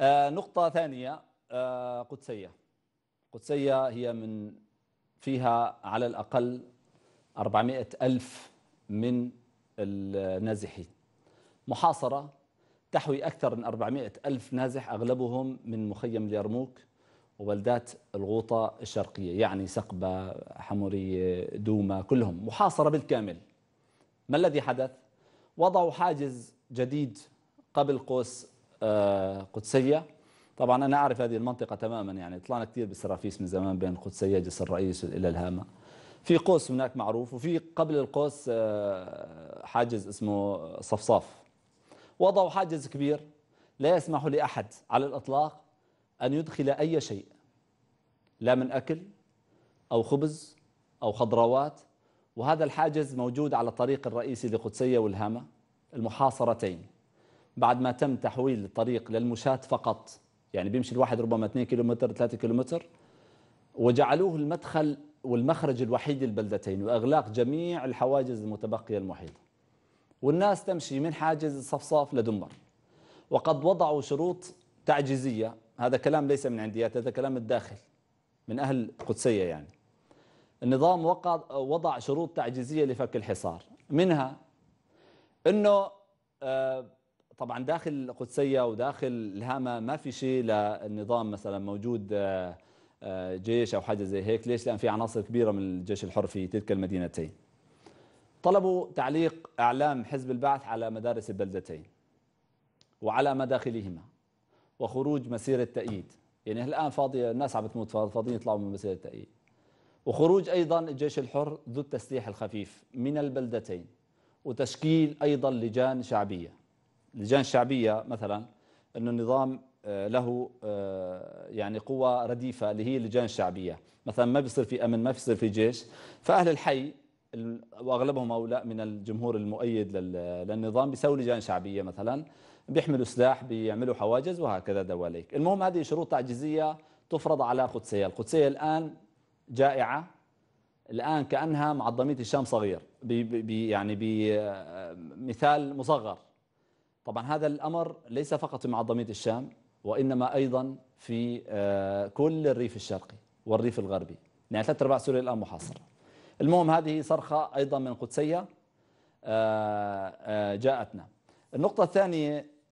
آه، نقطة ثانية آه، قدسية قدسية هي من فيها على الأقل 400 ألف من النازحين محاصرة تحوي أكثر من 400 ألف نازح أغلبهم من مخيم اليرموك وبلدات الغوطة الشرقية يعني سقبة حمورية دوما كلهم محاصرة بالكامل ما الذي حدث؟ وضعوا حاجز جديد قبل قوس قدسية طبعا أنا أعرف هذه المنطقة تماما يعني طلعنا كثير بالسرافيس من زمان بين القدسية جسر الرئيس إلى الهامة في قوس هناك معروف وفي قبل القوس آه، حاجز اسمه صفصاف وضعوا حاجز كبير لا يسمح لأحد على الإطلاق أن يدخل أي شيء لا من أكل أو خبز أو خضروات وهذا الحاجز موجود على الطريق الرئيسي لقدسية والهامة المحاصرتين بعد ما تم تحويل الطريق للمشاة فقط يعني بيمشي الواحد ربما 2 كيلومتر 3 كيلومتر وجعلوه المدخل والمخرج الوحيد للبلدتين وإغلاق جميع الحواجز المتبقية المحيطة والناس تمشي من حاجز الصفصاف لدمر وقد وضعوا شروط تعجيزية هذا كلام ليس من عنديات هذا كلام الداخل من أهل القدسية يعني النظام وضع شروط تعجيزية لفك الحصار منها أنه آه، طبعا داخل القدسية وداخل الهامة ما في شيء للنظام مثلا موجود آه، آه، جيش أو حاجة زي هيك ليش؟ لأن في عناصر كبيرة من الجيش الحر في تلك المدينتين طلبوا تعليق أعلام حزب البعث على مدارس البلدتين وعلى مداخلهما وخروج مسيرة تأييد يعني الآن فاضية الناس عم بتموت فاضيين يطلعوا من مسيرة التأييد وخروج أيضا الجيش الحر ذو التسليح الخفيف من البلدتين وتشكيل أيضا لجان شعبية اللجان الشعبيه مثلا انه النظام آه، له آه، يعني قوة رديفة اللي هي اللجان الشعبية مثلا ما بيصير في أمن ما بيصير في جيش فأهل الحي وأغلبهم هؤلاء من الجمهور المؤيد للنظام بيسووا لجان شعبية مثلا بيحملوا سلاح بيعملوا حواجز وهكذا دواليك المهم هذه شروط تعجيزية تفرض على قدسية القدسية الآن جائعة الآن كأنها معظمية الشام صغير بي بي يعني بمثال آه، مصغر طبعا هذا الأمر ليس فقط مع ضميد الشام وإنما أيضا في آه، كل الريف الشرقي والريف الغربي يعني ثلاث أرباع سوريا الآن محاصرة المهم هذه صرخة أيضا من قدسية آه، آه، جاءتنا النقطة الثانية